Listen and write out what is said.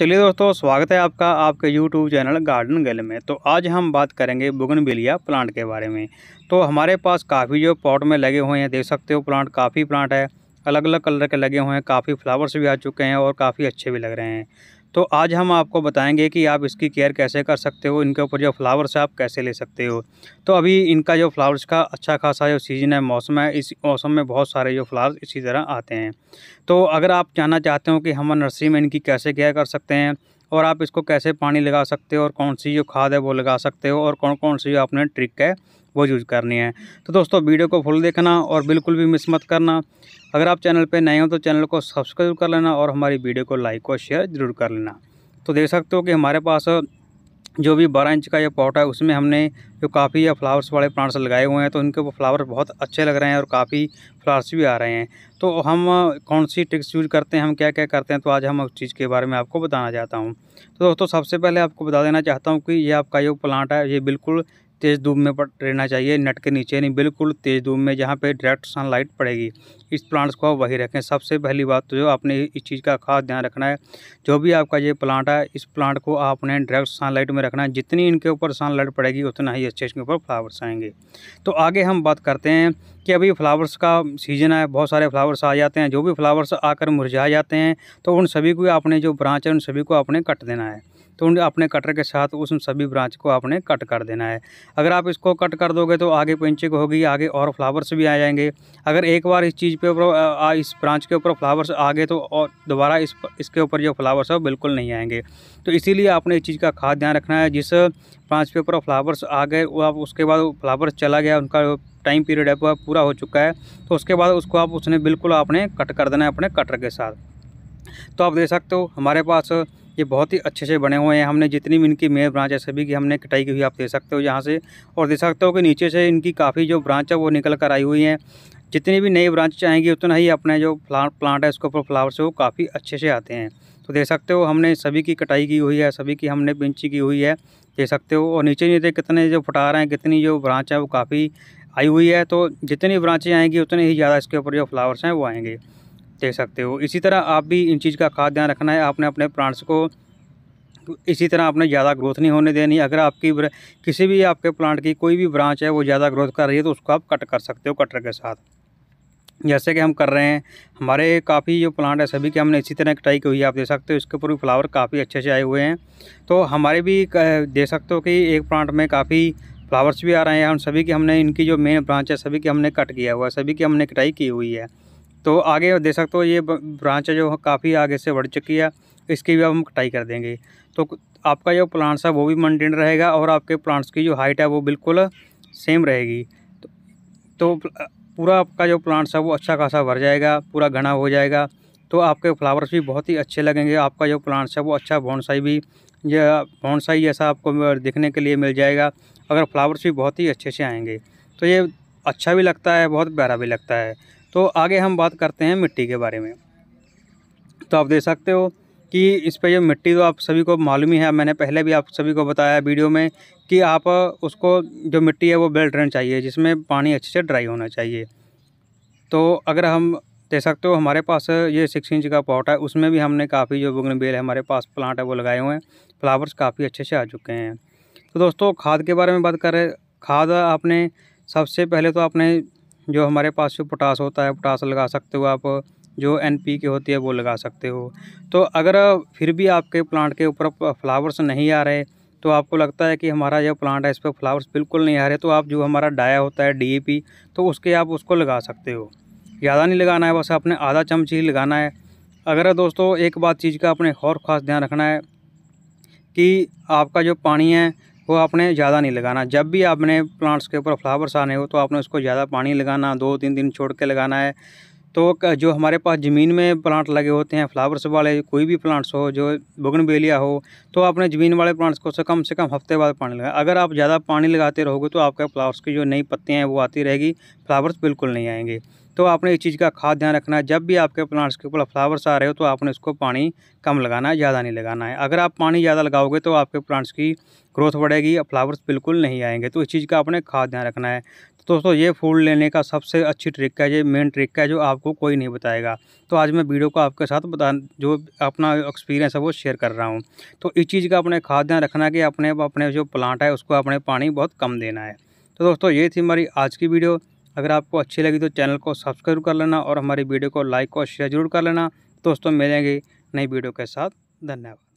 चलिए दोस्तों स्वागत है आपका आपके यूट्यूब चैनल गार्डन गल में तो आज हम बात करेंगे बिलिया प्लांट के बारे में तो हमारे पास काफ़ी जो पॉट में लगे हुए हैं देख सकते हो प्लांट काफ़ी प्लांट है अलग अलग कलर के लगे हुए हैं काफ़ी फ्लावर्स भी आ चुके हैं और काफ़ी अच्छे भी लग रहे हैं तो आज हम आपको बताएंगे कि आप इसकी केयर कैसे कर सकते हो इनके ऊपर जो फ्लावर्स है आप कैसे ले सकते हो तो अभी इनका जो फ्लावर्स का अच्छा खासा जो सीज़न है मौसम है इस मौसम में बहुत सारे जो फ्लावर्स इसी तरह आते हैं तो अगर आप जानना चाहते हो कि हम नर्सरी में इनकी कैसे केयर कर सकते हैं और आप इसको कैसे पानी लगा सकते हो और कौन सी जो खाद है वो लगा सकते हो और कौन कौन सी जो आपने ट्रिक है वो यूज़ करनी है तो दोस्तों वीडियो को फुल देखना और बिल्कुल भी मिस मत करना अगर आप चैनल पर नए हो तो चैनल को सब्सक्राइब कर लेना और हमारी वीडियो को लाइक और शेयर ज़रूर कर लेना तो देख सकते हो कि हमारे पास जो भी बारह इंच का ये पॉट है उसमें हमने जो काफ़ी या फ्लावर्स वाले प्लांट्स लगाए हुए हैं तो उनके वो फ्लावर बहुत अच्छे लग रहे हैं और काफ़ी फ्लावर्स भी आ रहे हैं तो हम कौन सी ट्रिक्स यूज करते हैं हम क्या क्या करते हैं तो आज हम उस चीज़ के बारे में आपको बताना चाहता हूँ तो दोस्तों सबसे पहले आपको बता देना चाहता हूँ कि ये आपका जो प्लांट है ये बिल्कुल तेज़ धूप में रहना चाहिए नेट के नीचे नहीं बिल्कुल तेज़ धूप में जहाँ पे डायरेक्ट सनलाइट पड़ेगी इस प्लांट्स को आप वही रखें सबसे पहली बात तो जो आपने इस चीज़ का खास ध्यान रखना है जो भी आपका ये प्लांट है इस प्लांट को आपने डायरेक्ट सनलाइट में रखना है जितनी इनके ऊपर सनलाइट पड़ेगी उतना ही अच्छे इसके ऊपर फ्लावर्स आएंगे तो आगे हम बात करते हैं कि अभी फ्लावर्स का सीज़न है बहुत सारे फ्लावर्स आ जाते हैं जो भी फ्लावर्स आकर मुरझा जाते हैं तो उन सभी को आपने जो ब्रांच है उन सभी को आपने कट देना है तो उन अपने कटर के साथ उस सभी ब्रांच को आपने कट कर देना है अगर आप इसको कट कर दोगे तो आगे पिंचिंग होगी आगे और फ्लावर्स भी आ जाएंगे अगर एक बार इस चीज़ पे ऊपर इस ब्रांच के ऊपर फ्लावर्स आ गए तो और दोबारा इस इसके ऊपर जो फ्लावर्स है बिल्कुल नहीं आएंगे तो इसीलिए आपने इस चीज़ का खास ध्यान रखना है जिस ब्रांच के ऊपर फ्लावर्स आ गए वो आप उसके बाद फ्लावर्स चला गया उनका टाइम पीरियड है पूरा हो चुका है तो उसके बाद उसको आप उसने बिल्कुल आपने कट कर देना है अपने कटर के साथ तो आप देख सकते हो हमारे पास ये बहुत ही अच्छे से बने हुए हैं हमने जितनी भी इनकी मेयर ब्रांच है सभी की हमने कटाई की हुई आप दे सकते हो यहाँ से और दे सकते हो कि नीचे से इनकी काफ़ी जो ब्रांच है वो निकल कर आई हुई हैं जितनी भी नई ब्रांच आएंगी उतना ही अपने जो प्लांट है उसके ऊपर फ्लावर्स है वो काफ़ी अच्छे से आते हैं तो देख सकते हो हमने सभी की कटाई की हुई है सभी की हमने पिंची की हुई है देख सकते हो और नीचे नीचे कितने जो फटार हैं कितनी जो ब्रांच है वो काफ़ी आई हुई है तो जितनी ब्रांचें आएंगी उतने ही ज़्यादा इसके ऊपर जो फ्लावर्स हैं वो आएंगे दे सकते हो इसी तरह आप भी इन चीज़ का खास ध्यान रखना है आपने अपने प्लांट्स को इसी तरह आपने ज़्यादा ग्रोथ नहीं होने देनी अगर आपकी किसी भी आपके प्लांट की कोई भी ब्रांच है वो ज़्यादा ग्रोथ कर रही है तो उसको आप कट कर सकते हो कटर के साथ जैसे कि हम कर रहे हैं हमारे काफ़ी जो प्लांट है सभी के हमने इसी तरह कटाई की हुई है आप दे सकते हो इसके ऊपर भी फ्लावर काफ़ी अच्छे से आए हुए हैं तो हमारे भी दे सकते हो कि एक प्लांट में काफ़ी फ्लावर्स भी आ रहे हैं हम सभी की हमने इनकी जो मेन ब्रांच है सभी की हमने कट किया हुआ है सभी की हमने कटाई की हुई है तो आगे देख सकते हो ये ब्रांच है जो काफ़ी आगे से बढ़ चुकी है इसकी भी अब हम कटाई कर देंगे तो आपका जो प्लांट्स है वो भी मेनटेन रहेगा और आपके प्लांट्स की जो हाइट है वो बिल्कुल सेम रहेगी तो, तो पूरा आपका जो प्लांट्स है वो अच्छा खासा भर जाएगा पूरा घना हो जाएगा तो आपके फ्लावर्स भी बहुत ही अच्छे लगेंगे आपका जो प्लांट्स है वो अच्छा बॉन्साई भी या बॉन्साई जैसा आपको देखने के लिए मिल जाएगा अगर फ्लावर्स भी बहुत ही अच्छे से आएंगे तो ये अच्छा भी लगता है बहुत प्यारा भी लगता है तो आगे हम बात करते हैं मिट्टी के बारे में तो आप देख सकते हो कि इस पर जो मिट्टी तो आप सभी को मालूम ही है मैंने पहले भी आप सभी को बताया वीडियो में कि आप उसको जो मिट्टी है वो बेल्ट रहना चाहिए जिसमें पानी अच्छे से ड्राई होना चाहिए तो अगर हम देख सकते हो हमारे पास ये सिक्स इंच का पॉट है उसमें भी हमने काफ़ी जो बुगन बेल है हमारे पास प्लांट है वो लगाए हुए हैं फ्लावर्स काफ़ी अच्छे से आ चुके हैं तो दोस्तों खाद के बारे में बात करें खाद आपने सबसे पहले तो आपने जो हमारे पास जो पोटास होता है पोटास लगा सकते हो आप जो एन पी की होती है वो लगा सकते हो तो अगर फिर भी आपके प्लांट के ऊपर फ्लावर्स नहीं आ रहे तो आपको लगता है कि हमारा जो प्लांट है इस पर फ्लावर्स बिल्कुल नहीं आ रहे तो आप जो हमारा डाया होता है डी तो उसके आप उसको लगा सकते हो ज़्यादा नहीं लगाना है बस आपने आधा चम्मच ही लगाना है अगर दोस्तों एक बात चीज़ का अपने और ख़ास ध्यान रखना है कि आपका जो पानी है वो आपने ज़्यादा नहीं लगाना जब भी आपने प्लांट्स के ऊपर फ्लावर्स आने हो तो आपने उसको ज़्यादा पानी लगाना दो तीन दिन छोड़ के लगाना है तो जो हमारे पास ज़मीन में प्लांट लगे होते हैं फ्लावर्स वाले कोई भी प्लांट्स हो जो बेलिया हो तो आपने ज़मीन वाले प्लांट्स को से कम से कम हफ्ते बाद पानी लगा अगर आप ज़्यादा पानी लगाते रहोगे तो आपके फ्लावर्स की जो नई पत्तियाँ हैं वो आती रहेगी फ्लावर्स बिल्कुल नहीं आएंगे तो आपने इस चीज़ का खास ध्यान रखना है जब भी आपके प्लांट्स के ऊपर फ्लावर्स आ रहे हो तो आपने उसको पानी कम लगाना है ज़्यादा नहीं लगाना है अगर आप पानी ज़्यादा लगाओगे तो आपके प्लांट्स की ग्रोथ बढ़ेगी और फ्लावर्स बिल्कुल नहीं आएंगे तो इस चीज़ का आपने खास ध्यान रखना है तो दोस्तों ये फूल लेने का सबसे अच्छी ट्रिक है ये मेन ट्रिक है जो आपको कोई नहीं बताएगा तो आज मैं वीडियो को आपके साथ बता जो अपना एक्सपीरियंस है वो शेयर कर रहा हूँ तो इस चीज़ का अपने खास ध्यान रखना कि अपने अपने जो प्लांट है उसको अपने पानी बहुत कम देना है तो दोस्तों ये थी हमारी आज की वीडियो अगर आपको अच्छी लगी तो चैनल को सब्सक्राइब कर लेना और हमारी वीडियो को लाइक और शेयर जरूर कर लेना दोस्तों मिलेंगे नई वीडियो के साथ धन्यवाद